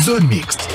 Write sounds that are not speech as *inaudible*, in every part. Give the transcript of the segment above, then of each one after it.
Zone Mix.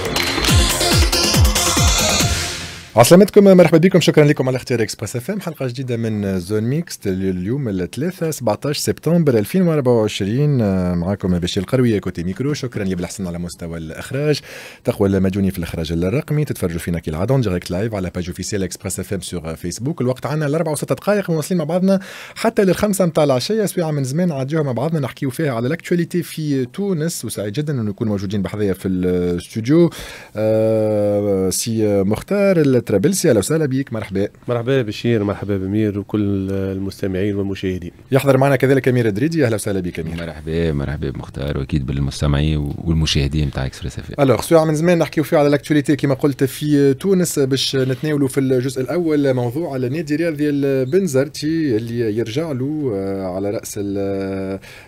عسلامتكم مرحبا بكم شكرا لكم على اختيار اكسبريس اف ام حلقه جديده من زون ميكس اليوم الثلاثاء 17 سبتمبر 2024 معكم بشير القروي كوتي ميكرو شكرا لبلا حسن على مستوى الاخراج تقوى المجوني في الاخراج الرقمي تتفرجوا فينا كي العادون ديريكت لايف على باج اوفيسيال اكسبريس اف ام سور فيسبوك الوقت عندنا الاربع وست دقائق مواصلين مع بعضنا حتى للخمسه نتاع العشيه سويعه من زمان عاديوها مع بعضنا نحكيو فيها على الاكتواليتي في تونس وسعيد جدا انه نكون موجودين بحذايا في الاستوديو أه سي مختار طرابلسيا لو سهلا بيك مرحبا مرحبا بشير مرحبا بمير وكل المستمعين والمشاهدين يحضر معنا كذلك امير دريدي اهلا وسهلا بك امير مرحبا مرحبا بمختار واكيد بالمستمعين والمشاهدين تاع اكسبريس اف الوغ سواء من زمان نحكيو فيه على الاكتواليتي كما قلت في تونس باش نتناولوا في الجزء الاول موضوع النادي الرياضي البنزرتي اللي يرجع له آه، على راس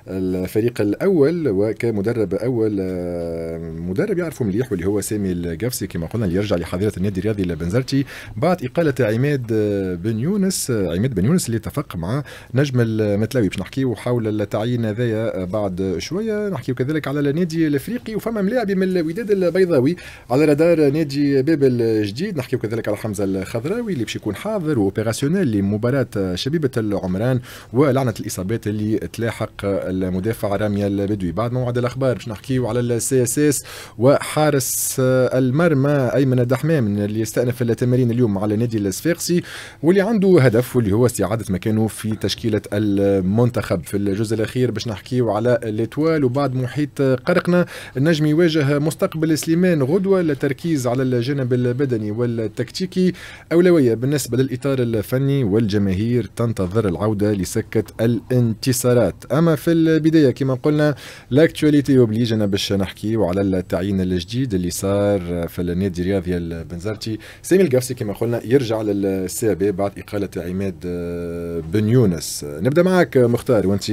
الفريق الاول وكمدرب اول آه، مدرب يعرفه مليح واللي هو سامي القفسي كما قلنا اللي يرجع لحظيره النادي الرياضي البنزرتي التي بعد إقالة عماد آه، بن يونس آه، عماد بن يونس اللي اتفق مع نجم المتلاوي باش نحكيو حول التعيين هذايا آه، بعد شوية نحكيو كذلك على النادي الأفريقي وفما ملاعب من الوداد البيضاوي على رادار نادي بابل الجديد نحكيو كذلك على حمزة الخضراوي اللي باش يكون حاضر وأوبيراسيونيل لمباراة شبيبة العمران ولعنة الإصابات اللي تلاحق المدافع رامي البدوي بعد موعد الأخبار باش نحكيو على السي اس اس وحارس المرمى أيمن الدحمام اللي يستأنف تمارين اليوم على نادي الصفاقسي واللي عنده هدف واللي هو استعاده مكانه في تشكيله المنتخب في الجزء الاخير باش نحكيو على ليتوال وبعد محيط قرقنا النجم يواجه مستقبل سليمان غدوه للتركيز على الجانب البدني والتكتيكي اولويه بالنسبه للاطار الفني والجماهير تنتظر العوده لسكه الانتصارات اما في البدايه كما قلنا لاكتواليتي اوبليجنا باش نحكيو على التعيين الجديد اللي صار في النادي الرياضي البنزرتي سامي الجرسي كما قلنا يرجع للسابي بعد إقالة عماد آه، بن يونس آه، نبدأ معك مختار وأنت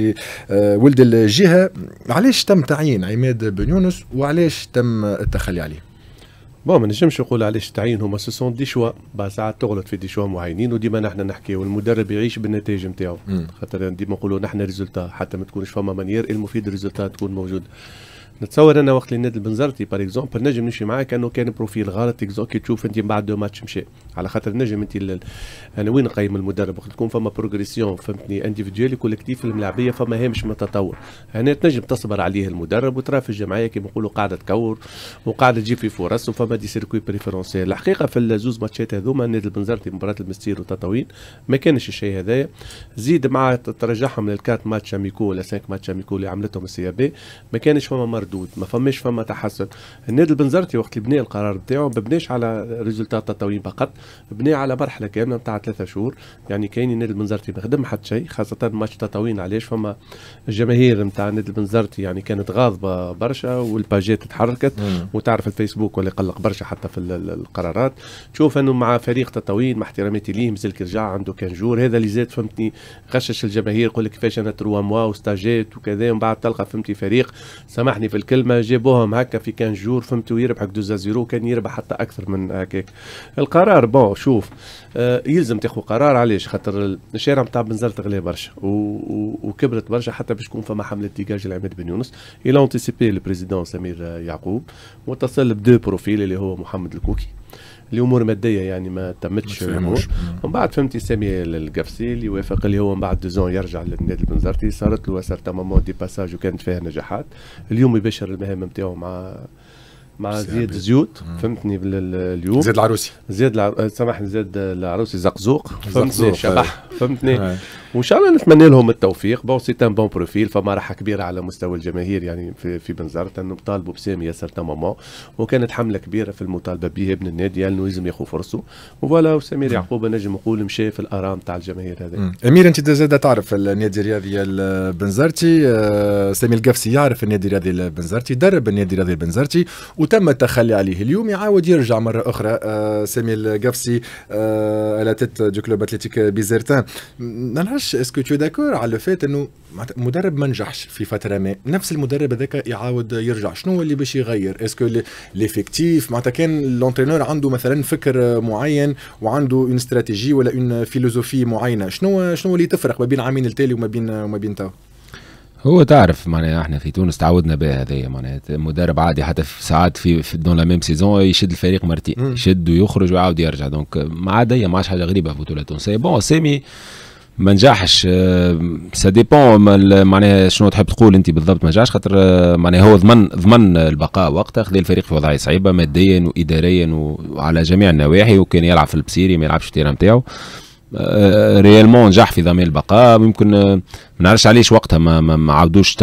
آه، ولد الجهة علاش تم تعيين عماد بن يونس وعلاش تم التخلي عليه؟ بون ما نجمش نقول علاش تعيين هما سوسون دي شوا ساعات تغلط في دي شوا معينين وديما نحن نحكيو المدرب يعيش بالنتائج نتاعو خاطر ديما نقولوا نحن ريزولتا حتى ما تكونش فما مانيير المفيد ريزولتا تكون موجود نتصور انا وقت اللي نادل بنزرتي باغ اكزومبل نجم نمشي معاه كانه كان بروفيل غلط كي تشوف انت من بعد دو ماتش مشى على خاطر نجم انت ال... انا يعني وين نقيم المدرب وقت تكون فما بروغريسيون فهمتني انديفيدوالي كولكتيف الملاعبيه فما هامش من التطور هنا يعني تنجم تصبر عليه المدرب وترى في الجمعيه كيما نقولوا قاعده تكور وقاعده تجيب في فرص وفما دي سيركوي بريفيرونسيال الحقيقه في الزوز ماتشات هذوما نادل بنزرتي مباراه المستير وتطاوين ما كانش الشيء هذايا زيد مع ترجعهم للكات ماتش اميكو ولا 5 ماتش اميكو اللي عملتهم السي إيه ما كانش فما مردود ما فماش فما تحسن النادي البنزرتي وقت اللي بنى القرار بتاعه ما بناش على ريزولتات تطوين فقط بنى على مرحله كامله نتاع ثلاثة شهور يعني كاين النادي البنزرتي ما خدم حتى شيء خاصه ماتش تطوين علاش فما الجماهير نتاع النادي البنزرتي يعني كانت غاضبه برشا والباجات تحركت وتعرف الفيسبوك ولا قلق برشا حتى في القرارات تشوف انه مع فريق تطوين مع احتراماتي ليه مازال رجع عنده كان جور هذا اللي زاد فهمتني غشش الجماهير يقول لك كيفاش انا تروا موا وستاجيت وكذا ومن بعد تلقى فهمتي فريق سامحني في الكلمه جابوهم هكا في كان جور فهمتوا يربح دوزا زيرو كان يربح حتى اكثر من هكاك القرار بون شوف آه يلزم تاخذ قرار علاش خاطر الشارع نتاع بنزرت غلا برشا وكبرت برشا حتى باش تكون فما حمله تيكاج لعماد بن يونس الى اونتيسيبي البريزيدون سمير يعقوب واتصل بدو بروفيل اللي هو محمد الكوكي لامور ماديه يعني ما تمتش نعم. ومن بعد فهمتي سامي القفسي اللي وافق اللي هو من بعد دوزون يرجع للنادي البنزرتي صارت له سارت مومون دي باساج وكانت فيها نجاحات اليوم يبشر المهام نتاعو مع مع زياد زيوت نعم. فهمتني اليوم زياد العروسي زياد العر... سامحني زياد العروسي زقزوق فهمتني شبح طيب. فهمتني طيب. وان شاء الله نتمنى لهم التوفيق بون سي ان بون بروفيل فما راحه كبيره على مستوى الجماهير يعني في, في بنزرت انه طالبوا بسامي ياسر مومون وكانت حمله كبيره في المطالبه به ابن النادي انه لازم ياخذ فرصه وفوالا وسمير يعقوب نجم نقول مشى في الاراء نتاع الجماهير هذا امير انت زاد تعرف النادي الرياضي البنزرتي آه، سامي القفسي يعرف النادي الرياضي البنزرتي درب النادي الرياضي البنزرتي وتم التخلي عليه اليوم يعاود يرجع مره اخرى آه، سامي القفسي آه، على تيت دو كلوب اتليتيك بيزرتان ما نعرفش نجحش اسكو تو داكور على فات انه مدرب ما نجحش في فتره ما نفس المدرب هذاك يعاود يرجع شنو هو اللي باش يغير اسكو ليفيكتيف معناتها كان لونترينور عنده مثلا فكر معين وعنده اون استراتيجي ولا اون فيلوزوفي معينه شنو شنو اللي تفرق ما بين عامين التالي وما بين وما بين تو هو تعرف معناها احنا في تونس تعودنا بها هذايا معناها مدرب عادي حتى في ساعات في, في دون لا ميم سيزون يشد الفريق مرتين يشد ويخرج ويعاود يرجع دونك ما عاد ما عادش حاجه غريبه في البطوله التونسيه بون سامي ما نجحش سا آه، ديبون معناها شنو تحب تقول انت بالضبط ما نجحش خاطر آه، معناها هو ضمن ضمن البقاء وقتها خذ الفريق في وضعيه صعيبه ماديا واداريا وعلى جميع النواحي وكان يلعب في البسيري ما يلعبش في التيران نتاعو آه، ريالمون نجح في ضمان البقاء يمكن ما نعرفش علاش وقتها ما, ما عاودوش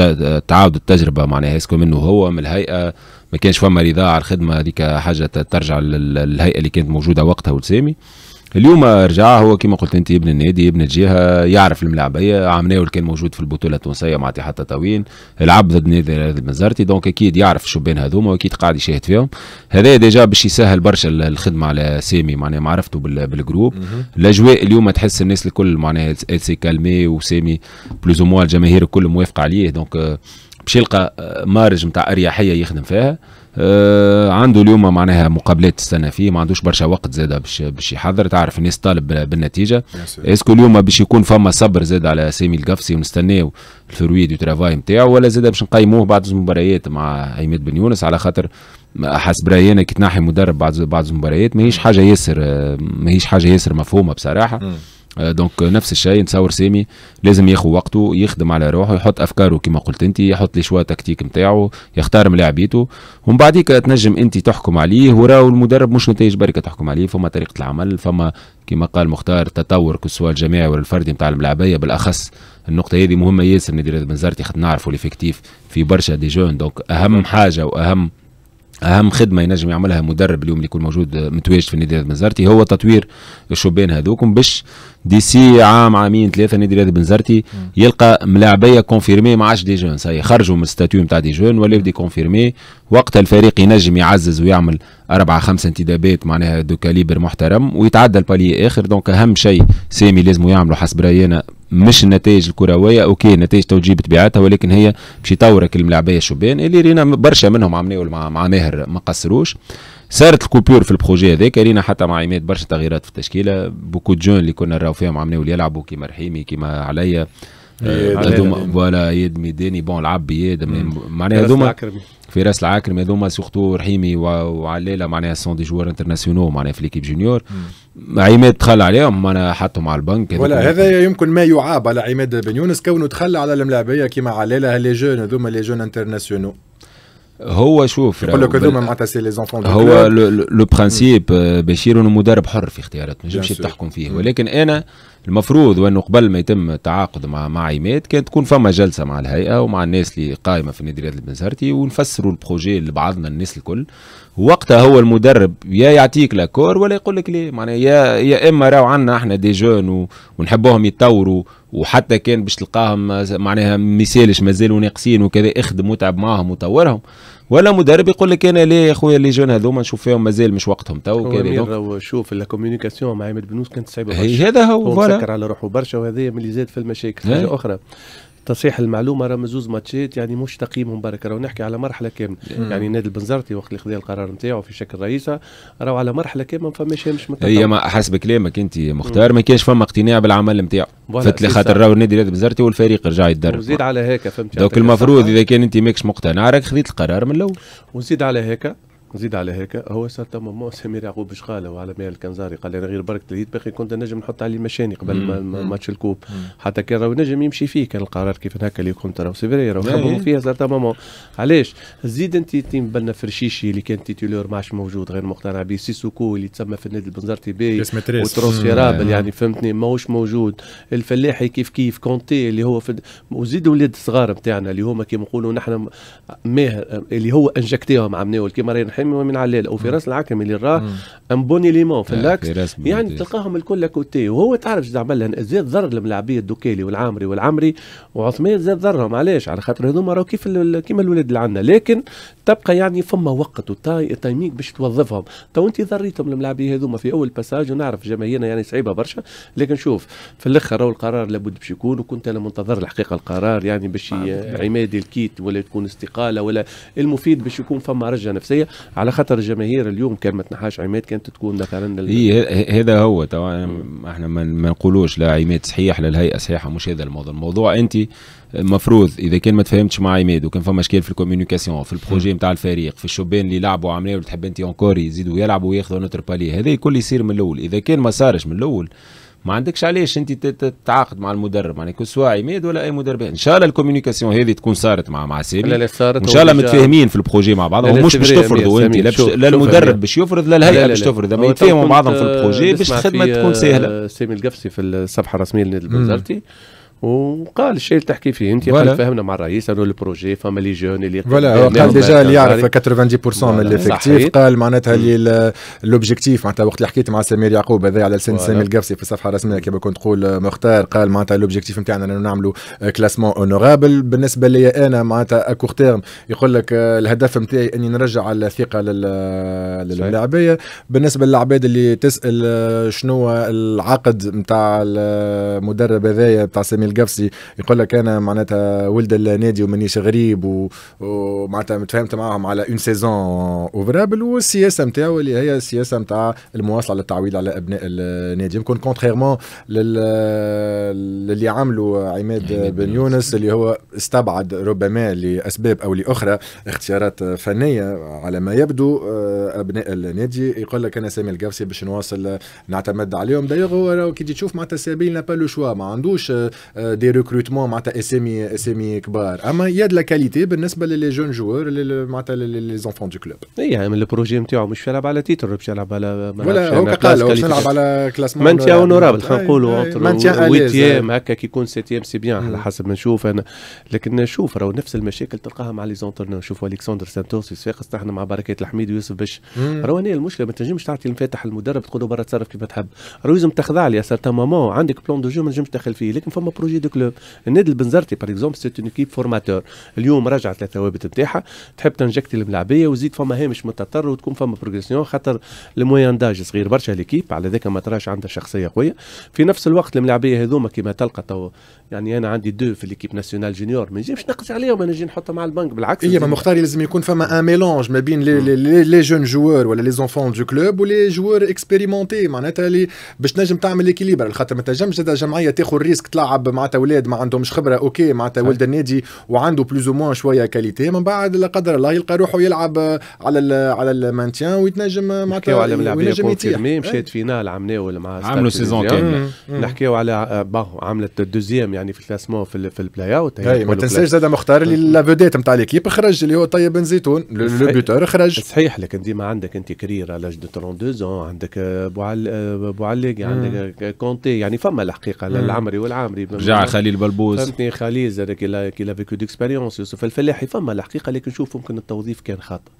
تعاود التجربه معناها اسكو منه هو من الهيئه ما كانش فما رضا على الخدمه هذيك حاجه ترجع للهيئه اللي كانت موجوده وقتها والسامي اليوم رجع هو كما قلت انت ابن النادي ابن الجهه يعرف الملاعبيه عمناول كان موجود في البطوله التونسيه معناتها حتى توين لعب ضد نادي المزارتي دونك اكيد يعرف الشبان هذوما واكيد قاعد يشاهد فيهم هذا ديجا باش يسهل برشا الخدمه على سامي معناها معرفته بالجروب الاجواء اليوم تحس الناس الكل معناها سي كالمي وسامي بلوز او الجماهير الكل موافقه عليه دونك باش يلقى مارج نتاع اريحيه يخدم فيها آه عنده اليوم معناها مقابلات السنه فيه ما عندوش برشا وقت زاده باش باش يحضر تعرف الناس طالب بالنتيجه اسكو اليوم باش يكون فما صبر زاد على سامي القفصي ونستناو الفروي دو ترافاي نتاعو ولا زاد باش نقيموه بعد المباريات مع عماد بن يونس على خاطر حسب رايي انا كي تنحي مدرب بعد بعد المباريات ماهيش حاجه ياسر آه، ماهيش حاجه ياسر مفهومه بصراحه م. آه، دونك نفس الشيء نتصور سامي لازم ياخذ وقته يخدم على روحه يحط افكاره كما قلت انت يحط لي شوا تكتيك نتاعو يختار ملاعبيته ومن بعديك تنجم انت تحكم عليه وراو المدرب مش نتائج بركه تحكم عليه فما طريقه العمل فما كما قال مختار تطور سواء الجماعي ولا الفردي نتاع الملاعبيه بالاخص النقطه هذه مهمه ياسر ندير بنزرتي خاطر نعرفوا ليفيكتيف في برشا دي جون دونك اهم حاجه واهم اهم خدمه ينجم يعملها مدرب اليوم اللي يكون موجود متواجد في نادي بنزرتي هو تطوير الشبان هذوكم باش ديسي عام عامين ثلاثه نادي رياضي بنزرتي يلقى ملاعبيه كونفيرمي ما عادش دي جون سي خرجوا من ستاتيو نتاع دي جون ولا دي كونفيرمي وقت الفريق ينجم يعزز ويعمل اربعه خمسه انتدابات معناها دو كاليبر محترم ويتعدى البالي اخر دونك اهم شيء سامي لازم يعملوا حسب راينا مش النتائج الكرويه اوكي نتائج توجيه بطبيعتها ولكن هي مش يطورك الملعبية الشبان اللي رينا برشا منهم عملوا مع مع ماهر ما قصروش صارت الكوبور في البروجي هذاك رينا حتى مع عماد برشا تغييرات في التشكيله بوكو جون اللي كنا نراو فيهم عملوا يلعبوا كيما رحيمي كيما عليا آه، هذوما فوالا اياد ميداني بون لعب بياد معناها هذوما فراس العاكرمي هذوما سورتو رحيمي وعلاله معناها سون دي جوار انترناسيونو معناها في ليكيب جونيور عماد تخلى عليهم معناها حطهم على البنك ولا هذا يمكن ما يعاب على عماد بن يونس كونه تخلى على الملاعبيه كيما علاله لي جون هذوما لي جون انترناسيونو هو شوف يقول لك هذوما معناتها سي لي زونفون هو لو برانسيب آه، بشير انه مدرب حر في اختياراته ما تحكم فيه ولكن انا المفروض وانه قبل ما يتم التعاقد مع مع عماد كانت تكون فما جلسه مع الهيئه ومع الناس اللي قائمه في نادي رياضه البنزرتي ونفسروا البروجي لبعضنا الناس الكل وقتها هو المدرب يا يعطيك لاكور ولا يقول لك ليه معناها يا يا اما راهو عندنا احنا دي جون ونحبوهم يتطوروا وحتى كان باش تلقاهم معناها ما يسالش مازالوا ناقصين وكذا اخدم وتعب معاهم وطورهم ولا مدرب يقول لك انا ليه يا خويا لي جون هذوما نشوف فيهم مازال مش وقتهم تو شوف كوميونيكاسيون مع عماد بنوس كانت صعيبه برشا هذا هو فوالا على روحه برشا وهذايا ملي زاد في المشاكل حاجه اخرى تصحيح المعلومه راه مزوز ماتشات يعني مش تقييمهم برك راهو نحكي على مرحله كامله يعني نادي البنزرتي وقت اللي خذا القرار نتاعو في شكل رئيسه راهو على مرحله كامله ما فماش هامش هي ما حسب كلامك انت مختار ما كانش فما اقتناع بالعمل نتاعو فتلي خاطر يعني. راهو النادي البنزرتي والفريق رجع يتدرب وزيد على هيك فهمت دوك المفروض أه. اذا كان انت ماكش مقتنع راك خذيت القرار من الاول ونزيد على هيك زيد على هيك هو ساتا مومون سمير يعقوب باش قال وعلى مال الكنزاري قال انا غير بركه اليد باقي كنت نجم نحط عليه مشاني قبل ما ماتش الكوب حتى كان راهو نجم يمشي فيه كان القرار كيف هكا اللي كنت راهو سي فري راهو خبروا فيها ساتا مومون علاش زيد انت تيم بالنا فرشيشي اللي كان تيتولور ماش موجود غير مقتنع به سيسوكو اللي تسمى في النادي البنزرتي بي وترونسفيرابل يعني فهمتني ماهوش موجود الفلاحي كيف كيف كونتي اللي هو وزيد ولاد الصغار نتاعنا اللي هما كيما نقولوا نحن ماهر اللي هو انجكتيهم عمناول كيما راهي العكرمي ومن علال او فراس العكم اللي راه ان بون ليمون في آه، اللاكس يعني تلقاهم الكل كوتي وهو تعرف شنو عمل زاد ضر الملاعبيه الدوكيلي والعامري والعمري وعثمان زاد ضرهم علاش على خاطر هذوما راهو كيف كيما الولاد اللي عندنا لكن تبقى يعني فما وقت وتايمينغ باش توظفهم تو انت ضريتهم الملاعبيه هذوما في اول باساج ونعرف جماهيرنا يعني صعيبه برشا لكن شوف في الاخر راهو القرار لابد باش يكون وكنت انا منتظر الحقيقه القرار يعني باش عماد الكيت ولا تكون استقاله ولا المفيد باش يكون فما رجعه نفسيه على خاطر الجماهير اليوم كان ما تنحاش عماد كانت تكون مثلا إيه، هذا هو طبعا احنا ما نقولوش لا عماد صحيح لا الهيئه صحيحه مش هذا الموضوع الموضوع انت المفروض اذا كان ما تفهمتش مع عماد وكان فما اشكال في الكوميونيكاسيون في البروجي نتاع الفريق في الشبان اللي لعبوا عمليه وتحب انت اونكور يزيدوا يلعبوا وياخذوا نوتر بالي هذا كل يصير من الاول اذا كان ما صارش من الاول ما عندكش علاش انت تتعاقد مع المدرب معناها يعني سواء عماد ولا اي مدرب ان شاء الله الكوميونيكاسيون هذه تكون صارت مع مع سامي لا صارت ان شاء الله متفاهمين في البروجي مع بعضهم مش باش تفرضوا انت لا لا المدرب باش يفرض لا الهيئه باش تفرض اما يتفاهموا بعضهم في البروجي آه، باش الخدمه تكون سهله آه، سامي القفصي في الصفحه الرسميه للنادي البنزرتي وقال الشيء اللي تحكي فيه انت قال فهمنا مع الرئيس انه البروجي فما لي جون اللي فوالا قال ديجا اللي يعرف 90% من الافكتيف قال معناتها اللي لوبجيكتيف معناتها وقت اللي حكيت مع سمير يعقوب هذا على لسان سامي القفصي في الصفحه الرسميه كما كنت تقول آه، مختار قال معناتها لوبجيكتيف نتاعنا انه نعملوا كلاسمون آه، اونورابل بالنسبه لي انا معناتها اكور تيرم يقول لك آه، الهدف نتاعي اني نرجع الثقه للاعبيه بالنسبه للعباد اللي تسال شنو العقد نتاع المدرب هذايا نتاع سامي القفصي يقول لك انا معناتها ولد النادي ومانيش غريب ومعناتها متفاهمت معاهم على اون سيزون اوفرابل والسياسه نتاعو اللي هي السياسه نتاع المواصله للتعويض على ابناء النادي يمكن كونتخيرمون للي عملوا عماد بن يونس اللي هو استبعد ربما لاسباب او لاخرى اختيارات فنيه على ما يبدو آه، ابناء النادي يقول لك انا سامي القفصي باش نواصل نعتمد عليهم دايوغ هو كي تشوف معناتها سابيل با لو شوا ما عندوش آه، دي ريكروتمون معناتها اسامي اسامي كبار اما يا دو لا كاليتي بالنسبه للي جون جوور معناتها لي زونفون دو كلوب اي يعني البروجي نتاعو مش يلعب على تيتر باش يلعب على ولا هو قال باش يلعب على مان مانتيا اونورابل خلينا نقولوا ويتيام هكا كي يكون سيتيام سي بيان على حسب ما نشوف انا لكن شوف راهو نفس المشاكل تلقاها مع لي زونترنور شوف الكسندر سانتوس في صفاقس نحن مع بركات الحميد ويوسف باش راهو المشكله ما تنجمش تعطي المفاتح المدرب تقول له برا تصرف كيف تحب راهو لازم تخضع لي سارتان مومون عندك بلون دو جو ما تنجمش تدخل فيه لكن فما بروجي دو كلوب النادي البنزرتي باغ اكزومبل سيت اون ايكيب فورماتور اليوم رجعت للثوابت نتاعها تحب تنجكتي الملاعبيه وزيد فما هامش متطر وتكون فما بروغريسيون خاطر المويان داج صغير برشا ليكيب على ذاك ما تراش عندها شخصيه قويه في نفس الوقت الملاعبيه هذوما كما تلقى تو يعني انا عندي دو في ليكيب ناسيونال جونيور ما نجمش نقص عليهم انا نجي نحطهم على البنك بالعكس هي إيه، مختاري مختار لازم يكون فما ان ميلونج ما بين لي جون جوار ولا لي زونفون دو كلوب ولي جوار اكسبيريمونتي معناتها اللي باش تنجم تعمل ليكيليبر خاطر ما تنجمش جمعيه تاخذ ريسك تلعب معناتها اولاد ما عندهمش خبره اوكي معناتها ولد النادي وعنده بلوز موان شويه كاليتي من بعد لا قدر الله يلقى روحه يلعب على الـ على المانتيان ويتنجم معناتها ويتنجم يتيح مشيت إيه. فينال عمناول مع عملوا سيزون كامل نحكيو على باهو عملت الدوزيام يعني في الكلاسمون في, في البلاي اوت إيه، ما تنساش زاد مختار اللي لا نتاع ليكيب خرج اللي هو طيب بن زيتون لو بوتور خرج صحيح لكن ديما عندك انت كرير على جد 32 عندك بوعلي آه، عندك كونتي يعني فما الحقيقه العمري والعامري رجع نعم. خليل بلبوس فهمتني خليل زاد كي فيكو ديكسبيريونس يوسف الفلاحي فما الحقيقه لكن نشوف ممكن التوظيف كان خاطئ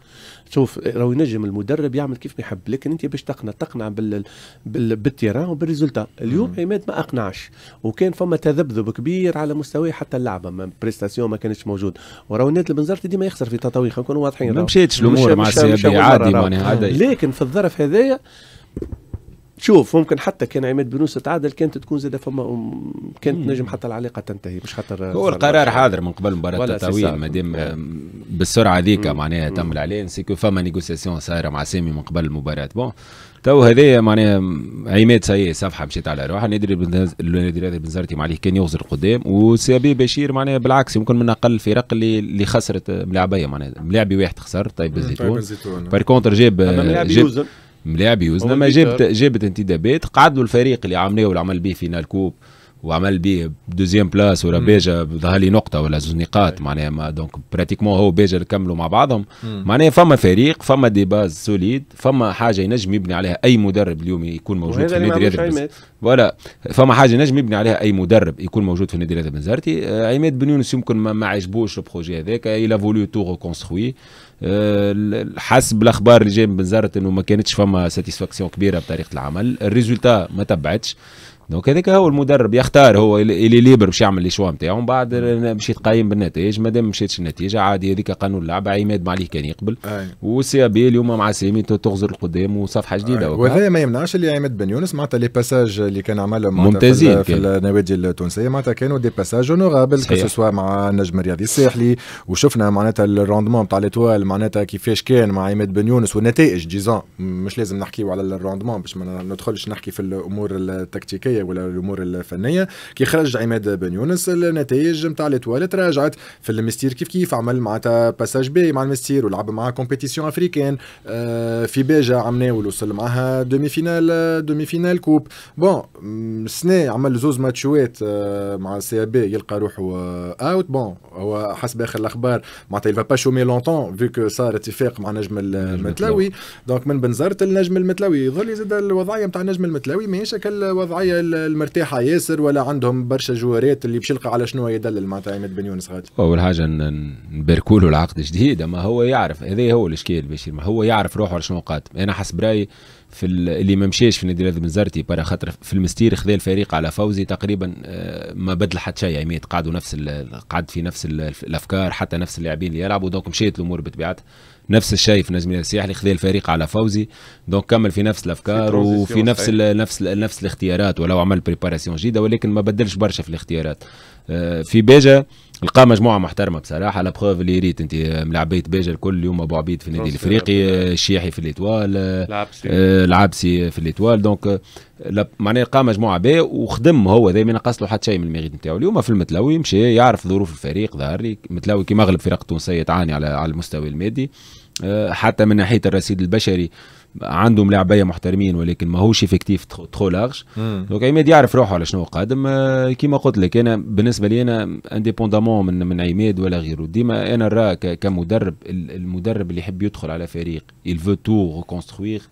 شوف راهو ينجم المدرب يعمل كيف ما يحب لكن انت باش تقنع تقنع بال, بال... بالتيران وبالريزولتا اليوم عماد ما اقنعش وكان فما تذبذب كبير على مستوى حتى اللعبه ما بريستاسيون ما كانش موجود وراهو نادي البنزرتي ديما يخسر في تطاويخ نكونوا واضحين ما مشيتش الامور مع السي عادي لكن في الظرف هذايا شوف ممكن حتى كان عماد بنوس تعادل كانت تكون زاده فما كانت نجم حتى العلاقه تنتهي مش خاطر هو القرار حاضر من قبل مباراه ما دام آه، بالسرعه هذيك معناها تم الاعلان سيكو فما نيغوسياسيون صايره مع سامي من قبل المباراه بون تو هذايا معناها عماد سي صفحه مشيت على روحها نادر نادري هذا بنزرتي معليه كان يغزر قدام وسابي بشير معناها بالعكس يمكن من اقل الفرق اللي اللي خسرت ملاعبيه معناها ملاعبي واحد خسر طيب الزيتون طيب الزيتون بار كونتر جاب جاب ملاعب يوزنا ما جابت جابت انتدابات قعد له الفريق اللي عملناه واللي عمل به فينال كوب وعمل به دوزيام بلاس ولا باجا ظهر لي نقطه ولا زوج نقاط معناها ما دونك براتيكمون هو بيجا كملوا مع بعضهم معناها فما فريق فما دي باز سوليد فما حاجه ينجم يبني عليها اي مدرب اليوم يكون موجود في النادي الرياضي ولا فما حاجه ينجم يبني عليها اي مدرب يكون موجود في النادي الرياضي بنزرتي عماد بن يونس يمكن ما, عجبوش البروجي هذاك الا فولو تو ريكونستروي حسب الاخبار اللي جايه من بنزرت انه ما كانتش فما ساتيسفاكسيون كبيره بطريقه العمل الريزولتا ما تبعتش دونك هذاك هو المدرب يختار هو اللي ليبر باش يعمل لي شوا نتاعو من بعد مشيت قايم بالنتائج مادام مشاتش النتيجه عادي هذيك قانون اللعبه عماد معليه كان يقبل وسي بي اليوم مع سامي تغزر القدام وصفحه جديده وهذا ما يمنعش اللي عماد بن يونس معناتها لي باساج اللي كان عملهم ممتازين في النوادي التونسيه معناتها كانوا دي باساج اونورابل سوا مع النجم الرياضي الساحلي وشفنا معناتها الروندمون تاع ليتوال معناتها كيفاش كان مع عماد بن يونس والنتائج ديزون مش لازم نحكيو على الروندمون باش ما ندخلش نحكي في الامور التكتيكيه ولا الامور الفنيه كي خرج عماد بن يونس النتائج نتاع ليتواليت تراجعت في المستير كيف كيف عمل معناتها باساج بي مع المستير ولعب مع كومبيتيسيون افريكان آه في بيجا عمناول وصل معها دومي فينال دومي فينال كوب بون سنة عمل زوز ماتشوات آه، مع سي بي يلقى روحه اوت آه، بون هو حسب اخر الاخبار معناتها يلفا با شومي لونتون في كو صار اتفاق مع نجم المتلاوي دونك من بنزرت النجم المتلاوي يظل زاد الوضعيه نتاع النجم المتلاوي ماهيش كالوضعيه المرتاحه ياسر ولا عندهم برشا جوارات اللي بشلقه على شنو يدلل معناتها عماد بن يونس غادي اول حاجه نباركوا له العقد الجديد اما هو يعرف هذا هو الاشكال بشير ما هو يعرف روحه على شنو قادم انا حسب رايي في اللي ما مشاش في نادي بن زرتي برا خاطر في المستير خذا الفريق على فوزي تقريبا آه، ما بدل حتى شيء يعني قعدوا نفس قعد في نفس الافكار حتى نفس اللاعبين اللي يلعبوا دونك مشيت الامور بطبيعتها نفس الشيء في نجم السياح الساحلي خذا الفريق على فوزي دونك كمل في نفس الافكار وفي نفس ال نفس الـ نفس الاختيارات ولو عمل بريباراسيون جديده ولكن ما بدلش برشا في الاختيارات آه، في بيجا لقى مجموعه محترمه بصراحه لا بروف اللي ريت انت آه، ملعبيت باجا الكل يوم ابو عبيد في النادي الافريقي الشيحي آه، آه، في الايطوال العبسي في الايطوال دونك معناها لقى مجموعه باهيه وخدم هو ما نقص له حتى شيء من الميريت نتاعو اليوم في المتلوي مشى يعرف ظروف الفريق ظهر لي المتلوي كيما اغلب فرق التونسيه تعاني على على المستوى المادي حتى من ناحيه الرصيد البشري عندهم لاعبيه محترمين ولكن ماهوش افكتيف تخو لارج دونك عماد يعرف روحه على شنو قادم آه، كيما قلت لك انا بالنسبه لي انا انديبوندامون من من عماد ولا غيره ديما انا نرى كمدرب المدرب اللي يحب يدخل على فريق يل فو تو ريكونستروير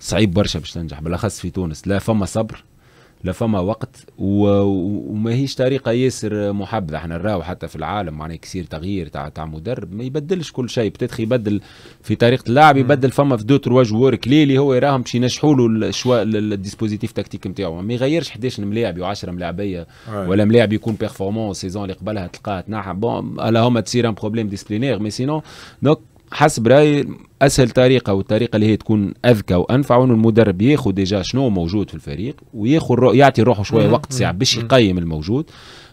صعيب برشا باش تنجح بالاخص في تونس لا فما صبر لا فما وقت وماهيش طريقه ياسر محبذه احنا نراو حتى في العالم معناها كثير تغيير تاع تاع مدرب ما يبدلش كل شيء بتدخل يبدل في طريقه اللعب يبدل فما في دو تروا جوار كليلي هو يراهم باش ينجحوا له الشوا الديسبوزيتيف تكتيك نتاعو ما يغيرش 11 ملاعب و10 ملاعبيه ولا ملاعب يكون بيرفورمون السيزون اللي قبلها تلقاه تنحى بون الا هما تصير ان بروبليم ديسبلينير مي سينون دونك حسب رايي اسهل طريقه والطريقه اللي هي تكون اذكى وانفع انه المدرب ياخذ ديجا شنو موجود في الفريق وياخذ يعطي روحه شويه وقت ساعه باش يقيم الموجود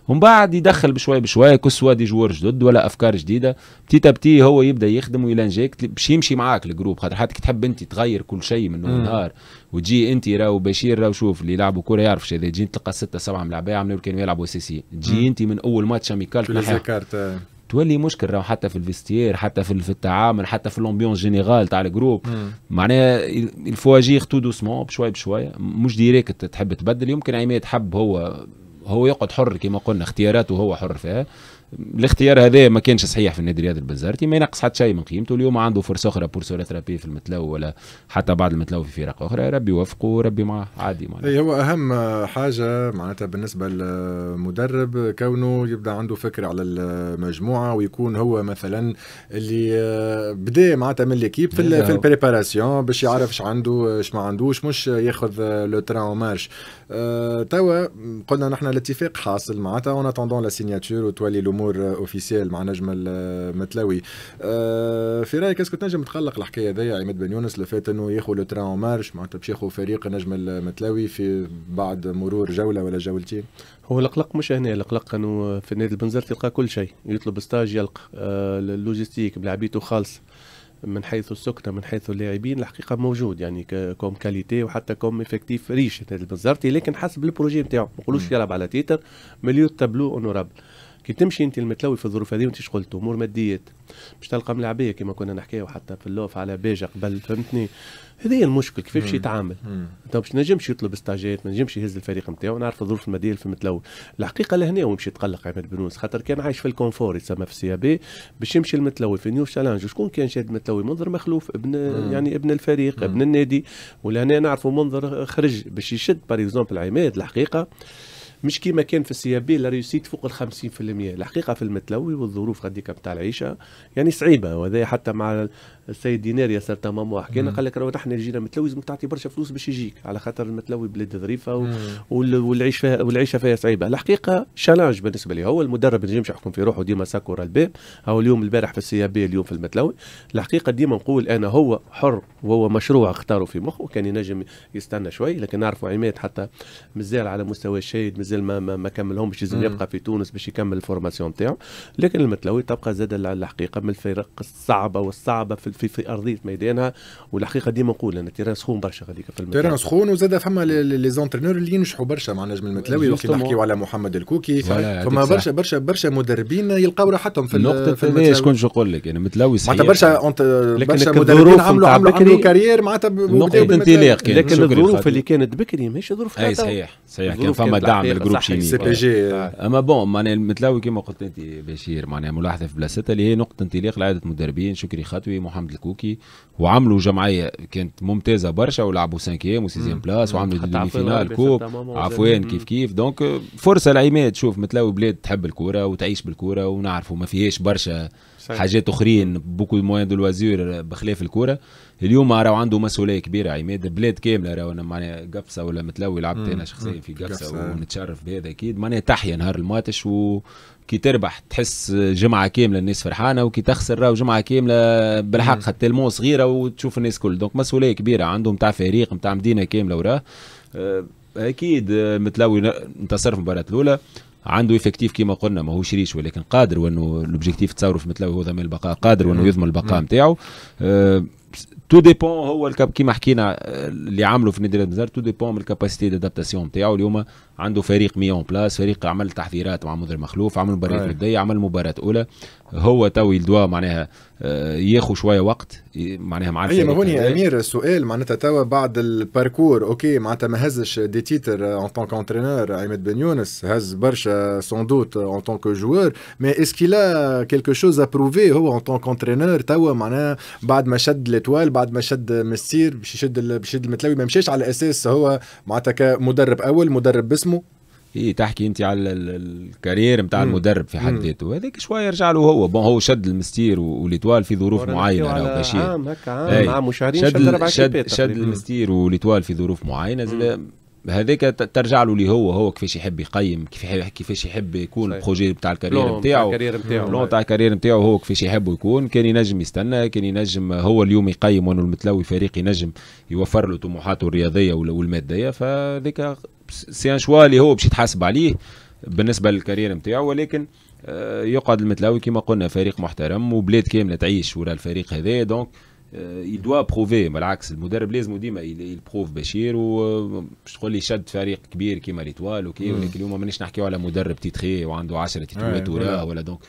ومن بعد يدخل بشويه بشويه كسوه دي جوار جدد ولا افكار جديده بتي بتي هو يبدا يخدم ويلانجيك باش يمشي معاك الجروب خاطر حتى تحب انت تغير كل شيء من النهار وتجي انت راهو بشير راهو شوف اللي يلعبوا كوره يعرف اذا تجي تلقى سته سبعه ملاعبين عملوا كانوا يلعبوا سي سي تجي انت من اول ماتش اميكال تولي مشكل راه حتى في الفيستير حتى في, في التعامل حتى في لومبيون جينيرال تاع الجروب معناها الفوا اجير تو دوسمون بشوي بشوي مش ديريكت تحب تبدل يمكن عماد حب هو هو يقعد حر كما قلنا اختياراته هو حر فيها الاختيار هذا ما كانش صحيح في النادي الرياضي البنزرتي ما ينقص حتى شيء من قيمته اليوم عنده فرصه اخرى بور سو في المتلو ولا حتى بعض المتلو في فرق اخرى ربي يوفقه وربي معاه عادي معنا. اي هو اهم حاجه معناتها بالنسبه للمدرب كونه يبدا عنده فكره على المجموعه ويكون هو مثلا اللي آه، بدا معناتها من ليكيب في, في البريباراسيون باش يعرف اش عنده اش ما عندوش مش ياخذ آه، لو تران مارش آه، توا قلنا نحن الاتفاق حاصل معناتها اون اتوندون لا سيناتور وتولي امور اوفيسيال مع نجم المتلاوي آه، في رايك اسكو تنجم تقلق الحكايه هذيا عماد بن يونس لفات انه ياخذ لو تران مارش معناتها باش ياخذ فريق نجم المتلاوي في بعد مرور جوله ولا جولتين هو القلق مش هنا القلق انه في نادي البنزرت تلقى كل شيء يطلب ستاج يلقى آه، اللوجيستيك بلعبيته خالص من حيث السكنه من حيث اللاعبين الحقيقه موجود يعني كوم كاليتي وحتى كوم افكتيف ريش البنزرتي لكن حسب البروجي نتاعو ما نقولوش يلعب على تيتر مليو تابلو اونورابل كي تمشي انت المتلوي في الظروف هذه وانت شغلت امور ماديات باش تلقى ملعبيه كما كنا نحكيو حتى في اللوف على باجه قبل فهمتني هذه المشكل كيف باش يتعامل انت باش نجمش يطلب ستاجات ما نجمش يهز الفريق نتاعو نعرف الظروف الماديه اللي في المتلوي الحقيقه لهنا هو مش يتقلق عماد بنوس خاطر كان عايش في الكونفور يسمى في السي بي باش يمشي المتلوي في نيو شالنج شكون كان شاد المتلوي منظر مخلوف ابن مم. يعني ابن الفريق مم. ابن النادي ولهنا نعرفوا منظر خرج باش يشد باريكزومبل عماد الحقيقه مش كيما كان في السي بي لا ريوسيت فوق ال 50% الحقيقه في المتلوي والظروف غاديك نتاع العيشه يعني صعيبه وهذا حتى مع السيد دينار ياسر تمام حكينا قال لك راه احنا جينا متلوي لازمك تعطي برشا فلوس باش يجيك على خاطر المتلوي بلاد ظريفه والعيش فيها والعيشه فيها صعيبه الحقيقه شالنج بالنسبه لي هو المدرب ما ينجمش يحكم في روحه ديما ساكورا الباب هو اليوم البارح في السي بي اليوم في المتلوي الحقيقه ديما نقول انا هو حر وهو مشروع اختاره في مخه كان ينجم يستنى شوي لكن نعرفوا عماد حتى مازال على مستوى الشايد مازال ما ما, كملهمش لازم يبقى في تونس باش يكمل الفورماسيون نتاعو لكن المتلوي تبقى زاد الحقيقه من الفرق الصعبه والصعبه في, في, في ارضيه ميدانها والحقيقه ديما نقول انا التيران سخون برشا هذيك في المتلوي تيران سخون وزاد فما لي زونترينور اللي ينجحوا برشا مع نجم المتلوي وقت نحكيو على محمد الكوكي فما برشا برشا برشا مدربين يلقاو راحتهم في النقطه الثانيه شكون شو نقول لك يعني متلوي صحيح معناتها برشا برشا مدربين عملوا عملوا كارير معناتها نقطه انطلاق لكن الظروف اللي كانت بكري ماهيش ظروف اي صحيح صحيح كان فما دعم الجروب شيمي سي بي جي اما بون معناها المتلاوي كما قلت انت بشير معناها ملاحظه في بلاصتها اللي هي نقطه انطلاق لعدة مدربين شكري خطوي محمد الكوكي وعملوا جمعيه كانت ممتازه برشا ولعبوا سانكيام وسيزيام بلاس وعملوا ديمي فينال كوب عفوان كيف كيف دونك فرصه لعيمات شوف متلاوي بلاد تحب الكوره وتعيش بالكوره ونعرفوا ما فيهاش برشا حاجات اخرين بوكو موان دو لوازير بخلاف الكوره اليوم راهو عنده مسؤوليه كبيره عماد بلاد كامله راهو معناها قفصه ولا متلوي لعبت انا شخصيا في قفصه ونتشرف بهذا اكيد معناها تحيا نهار الماتش وكي تربح تحس جمعه كامله الناس فرحانه وكي تخسر راهو جمعه كامله بالحق حتى المو صغيره وتشوف الناس كل دونك مسؤوليه كبيره عندهم تاع فريق نتاع مدينه كامله وراه أه، اكيد آه، متلوي انتصر في المباراه الاولى عنده افكتيف كيما قلنا ماهوش ريش ولكن قادر وانه الاوبجيكتيف تصوره في متلاوي هو ضمان البقاء قادر وانه نعم. يضمن البقاء نتاعو نعم. آه، تو ديبون هو الكاب كيما حكينا آه، اللي عملوا في نادي النزار تو ديبون من الكاباسيتي دادابتاسيون نتاعو اليوم عنده فريق مي اون بلاس فريق عمل تحذيرات مع مدرب مخلوف عمل مباريات وديه عمل مباراه اولى هو تو يلدوا معناها آه، ياخذ شويه وقت معناها مع أيوة، الفريق اي هوني يا امير السؤال معناتها توا بعد الباركور اوكي معناتها ما هزش دي تيتر اون تونك انترينور عماد بن يونس هز برشا سون دوت اون تونك جوار مي اسكي لا كيلكو شوز ابروفي هو اون تونك انترينور توا معناها بعد ما شد ليتوال بعد ما شد مستير باش يشد باش يشد المتلوي ما مشاش على اساس هو معناتها كمدرب اول مدرب باسمه اي تحكي انت على الكارير نتاع المدرب في حد ذاته هذاك شويه رجع له هو بون هو شد المستير وليتوال في ظروف معينه راهو بشير عام هكا عام وشهرين شد شد, شد, شد المستير وليتوال في ظروف معينه هذاك ترجع له اللي هو هو كيفاش يحب يقيم كيفاش يحب يكون البروجي بتاع الكارير نتاعو البلون تاع الكارير نتاعو هو كيفاش يحب يكون كان ينجم يستنى كان ينجم هو اليوم يقيم وانه المتلوي فريق ينجم يوفر له طموحاته الرياضيه والماديه فذاك سي ان شوا اللي هو باش يتحاسب عليه بالنسبه للكارير نتاعو ولكن آه، يقعد المتلاوي كما قلنا فريق محترم وبلاد كامله تعيش ورا الفريق هذا دونك يدوا بروفي بالعكس المدرب لازم ديما يبروف بشير ومش تقول لي شد فريق كبير كيما ليتوال وكي ولكن اليوم مانيش نحكيو على مدرب تيتخي وعنده 10 تيتوات ولا ولا دونك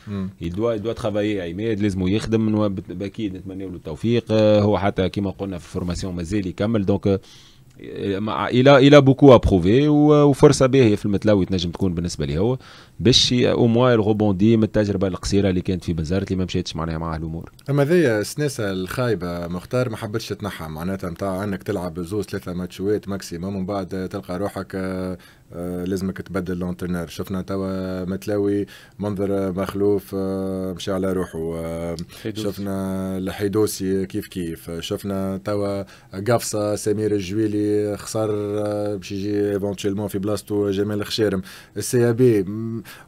يدوا يدوا ترافايي عماد لازم يخدم باكيد نتمنى له التوفيق هو حتى كيما قلنا في الفورماسيون مازال يكمل دونك الى الى بوكو ابروفي وفرصه باهيه في المتلاوي تنجم تكون بالنسبه لي هو باش او موا الغوبوندي من التجربه القصيره اللي كانت في بنزرت اللي ما مشاتش معناها معاه الامور. اما ذي السناسه الخايبه مختار ما حبتش تنحى معناتها نتاع انك تلعب زوز ثلاثه ماتشوات ماكسيموم ومن بعد تلقى روحك آه، آه، لازمك تبدل لونترنر شفنا توا متلاوي منظر مخلوف آه، مشى على روحه شفنا الحيدوسي كيف كيف شفنا توا قفصه سمير الجويلي خسر آه، باش يجي ايفونتيلمون في بلاصتو جمال الخشارم السي بي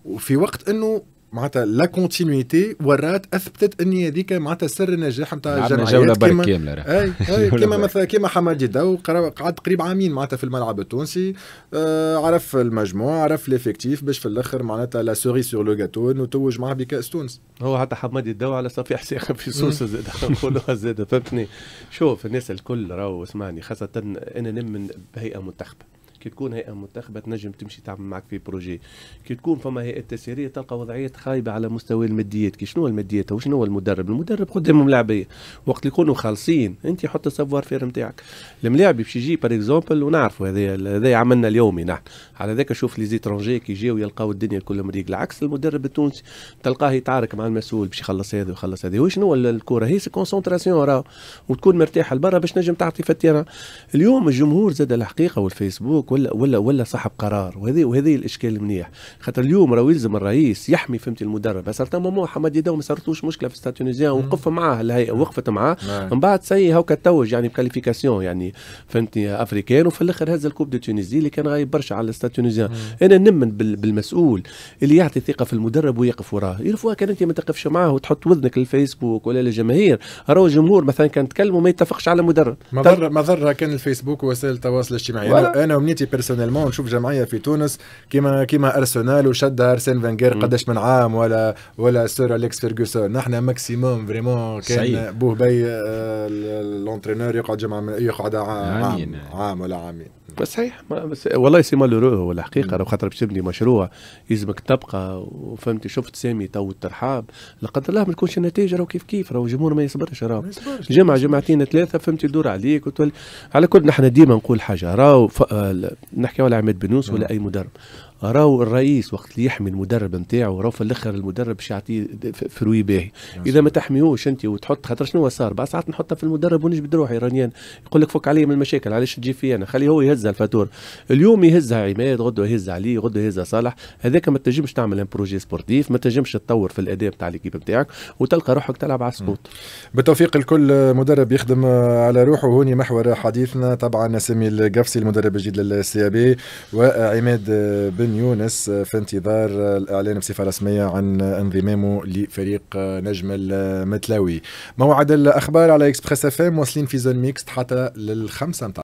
وفي وقت انه معناتها لا كونتينيتي ورات اثبتت اني هذيك معناتها سر النجاح نتاع نعم، الجمعيات جوله برك كامله اي اي *laughs* كيما مثلا كيما حمادي دو قعد قريب عامين معناتها في الملعب التونسي آه عرف المجموع عرف ليفيكتيف باش في الاخر معناتها لا سوري سور لو جاتو نتوج معاه بكاس تونس هو حتى حمادي دو على صفيح ساخن في سوسه زاد نقولوها زاد فهمتني شوف الناس الكل راهو اسمعني خاصه انا من بهيئه منتخبه كي تكون هيئه منتخبه تنجم تمشي تعمل معك في بروجي كي تكون فما هيئه تسييريه تلقى وضعيات خايبه على مستوى الماديات كي شنو الماديات وشنو هو المدرب المدرب قدامهم لاعبيه وقت يكونوا خالصين انت حط السافوار فير نتاعك الملاعب باش يجي بار اكزومبل ونعرفوا هذا هذا عملنا اليومي نحن على ذاك شوف لي زيترونجي كي يجيو يلقاو الدنيا كلهم ريق العكس المدرب التونسي تلقاه يتعارك مع المسؤول باش يخلص هذا ويخلص هذا وشنو الكره هي سي كونسونتراسيون راهو وتكون مرتاحه لبرا باش نجم تعطي فتيره اليوم الجمهور زاد الحقيقه والفيسبوك ولا ولا ولا صاحب قرار وهذه وهذه الاشكال المنيح خاطر اليوم راه يلزم الرئيس يحمي فهمت المدرب سارتا مومون حمد يداو ما صارتوش مشكله في ستاد تونيزيان وقف معاه الهيئه وقفت معاه من بعد سي هاوكا توج يعني بكاليفيكاسيون يعني فهمتني افريكان وفي الاخر هز الكوب دو تونيزي اللي كان غايب برشا على ستاد تونيزيان انا نمن بالمسؤول اللي يعطي ثقه في المدرب ويقف وراه الفوا كان انت ما تقفش معاه وتحط وذنك للفيسبوك ولا للجماهير راهو الجمهور مثلا كان تكلموا ما يتفقش على مدرب ما ما ضر كان الفيسبوك وسائل التواصل الاجتماعي أنا ومنيت حياتي بيرسونيلمون نشوف جمعيه في تونس كيما كيما ارسنال وشدها ارسن فانجير قداش من عام ولا ولا سور اليكس فيرغسون نحن ماكسيموم فريمون كان بوهبي آه، الانترينور يقعد جمعه يقعد عام عام ولا عامين صحيح ما بس والله سي مالورو هو الحقيقه لو خاطر باش تبني مشروع يلزمك تبقى وفهمت شفت سامي تو الترحاب لا قدر الله ما تكونش النتائج راهو كيف كيف راهو الجمهور ما يصبرش راهو جمعه جمعتين ثلاثه فهمتي يدور عليك وتولي على كل نحن ديما نقول حاجه راهو ف... آه، نحكي على عماد بنوس ولا اي مدرب راهو الرئيس وقت اللي يحمي المدرب نتاعو راهو في الاخر المدرب باش يعطيه فروي باهي اذا ما تحميهوش انت وتحط خاطر شنو صار بعد ساعات نحطها في المدرب ونجبد روحي راني يقول لك فك علي من المشاكل علاش تجي في انا خلي هو يهز الفاتور اليوم يهزها عماد غدو يهزها علي غدو يهزها صالح هذاك ما تنجمش تعمل ان بروجي سبورتيف ما تنجمش تطور في الاداء نتاع الاكيب نتاعك وتلقى روحك تلعب على السقوط بالتوفيق الكل مدرب يخدم على روحه هوني محور حديثنا طبعا سامي القفصي المدرب الجديد للسي بي وعماد بن بن يونس آه، في انتظار آه، الإعلان بصفة رسمية عن آه، انضمامه لفريق نجم المتلاوي موعد الأخبار على إكسبريس اف ام واصلين في زون ميكست حتى للخمسة متاع